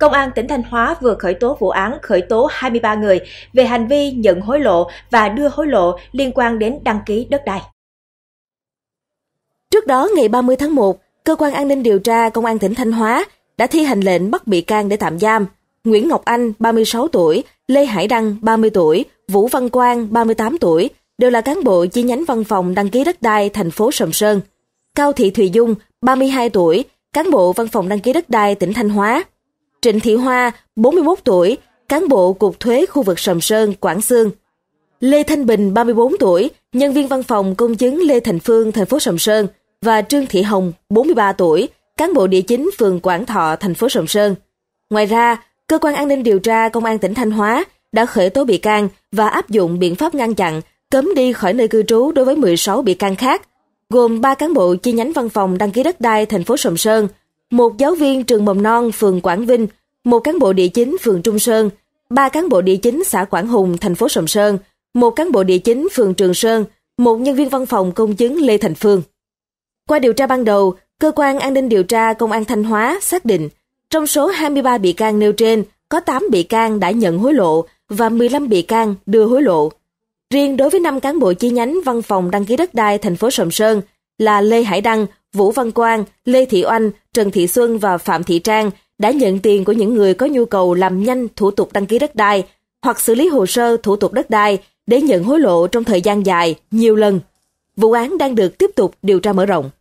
Công an tỉnh Thanh Hóa vừa khởi tố vụ án khởi tố 23 người về hành vi nhận hối lộ và đưa hối lộ liên quan đến đăng ký đất đai. Trước đó, ngày 30 tháng 1, Cơ quan An ninh điều tra Công an tỉnh Thanh Hóa đã thi hành lệnh bắt bị can để tạm giam Nguyễn Ngọc Anh, 36 tuổi, Lê Hải Đăng, 30 tuổi, Vũ Văn Quang, 38 tuổi, đều là cán bộ chi nhánh văn phòng đăng ký đất đai thành phố Sầm Sơn. Cao Thị Thùy Dung, 32 tuổi, cán bộ văn phòng đăng ký đất đai tỉnh Thanh Hóa. Trịnh Thị Hoa, 41 tuổi, cán bộ Cục Thuế khu vực Sầm Sơn, Quảng Sương. Lê Thanh Bình, 34 tuổi, nhân viên văn phòng công chứng Lê Thành Phương, thành phố Sầm Sơn và Trương Thị Hồng, 43 tuổi, cán bộ địa chính phường Quảng Thọ, thành phố Sầm Sơn. Ngoài ra, cơ quan an ninh điều tra công an tỉnh Thanh Hóa đã khởi tố bị can và áp dụng biện pháp ngăn chặn, cấm đi khỏi nơi cư trú đối với 16 bị can khác, gồm 3 cán bộ chi nhánh văn phòng đăng ký đất đai thành phố Sầm Sơn – một giáo viên trường mầm non phường Quảng Vinh, một cán bộ địa chính phường Trung Sơn, ba cán bộ địa chính xã Quảng Hùng, thành phố Sầm Sơn, một cán bộ địa chính phường Trường Sơn, một nhân viên văn phòng công chứng Lê Thành Phương. Qua điều tra ban đầu, cơ quan an ninh điều tra công an Thanh Hóa xác định trong số 23 bị can nêu trên có 8 bị can đã nhận hối lộ và 15 bị can đưa hối lộ. Riêng đối với 5 cán bộ chi nhánh văn phòng đăng ký đất đai thành phố Sầm Sơn là Lê Hải Đăng, Vũ Văn Quang, Lê Thị Oanh, Trần Thị Xuân và Phạm Thị Trang đã nhận tiền của những người có nhu cầu làm nhanh thủ tục đăng ký đất đai hoặc xử lý hồ sơ thủ tục đất đai để nhận hối lộ trong thời gian dài, nhiều lần. Vụ án đang được tiếp tục điều tra mở rộng.